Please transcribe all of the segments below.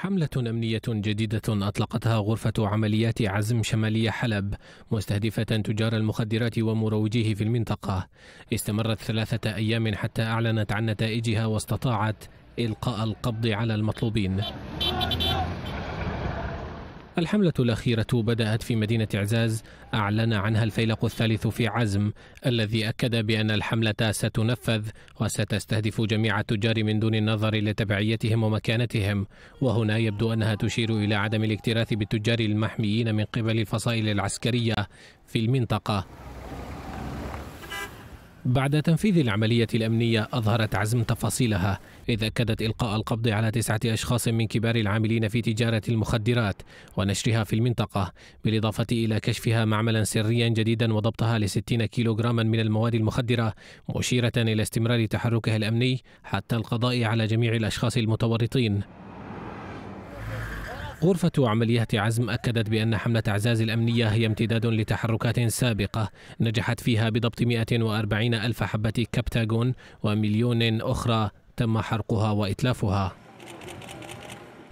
حملة أمنية جديدة أطلقتها غرفة عمليات عزم شمالية حلب مستهدفة تجار المخدرات ومروجيه في المنطقة استمرت ثلاثة أيام حتى أعلنت عن نتائجها واستطاعت إلقاء القبض على المطلوبين الحملة الأخيرة بدأت في مدينة عزاز أعلن عنها الفيلق الثالث في عزم الذي أكد بأن الحملة ستنفذ وستستهدف جميع التجار من دون النظر لتبعيتهم ومكانتهم وهنا يبدو أنها تشير إلى عدم الاكتراث بالتجار المحميين من قبل الفصائل العسكرية في المنطقة بعد تنفيذ العملية الأمنية أظهرت عزم تفاصيلها إذ أكدت إلقاء القبض على تسعة أشخاص من كبار العاملين في تجارة المخدرات ونشرها في المنطقة بالإضافة إلى كشفها معملا سريا جديدا وضبطها لستين كيلوغراما من المواد المخدرة مشيرة إلى استمرار تحركها الأمني حتى القضاء على جميع الأشخاص المتورطين غرفة عمليات عزم أكدت بأن حملة اعزاز الأمنية هي امتداد لتحركات سابقة نجحت فيها بضبط 140 ألف حبة كبتاغون ومليون أخرى تم حرقها وإتلافها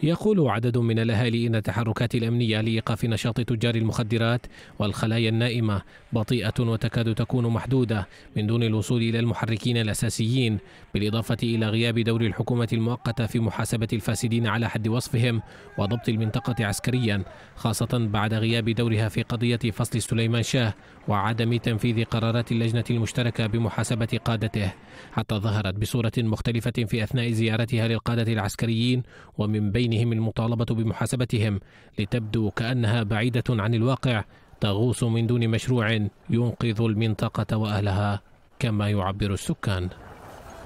يقول عدد من الأهالي إن التحركات الأمنية لإيقاف نشاط تجار المخدرات والخلايا النائمة بطيئة وتكاد تكون محدودة من دون الوصول إلى المحركين الأساسيين بالإضافة إلى غياب دور الحكومة المؤقتة في محاسبة الفاسدين على حد وصفهم وضبط المنطقة عسكريا خاصة بعد غياب دورها في قضية فصل سليمان شاه وعدم تنفيذ قرارات اللجنة المشتركة بمحاسبة قادته حتى ظهرت بصورة مختلفة في أثناء زيارتها للقادة العسكريين ومن بين بينهم المطالبة بمحاسبتهم لتبدو كأنها بعيدة عن الواقع تغوص من دون مشروع ينقذ المنطقة وأهلها كما يعبر السكان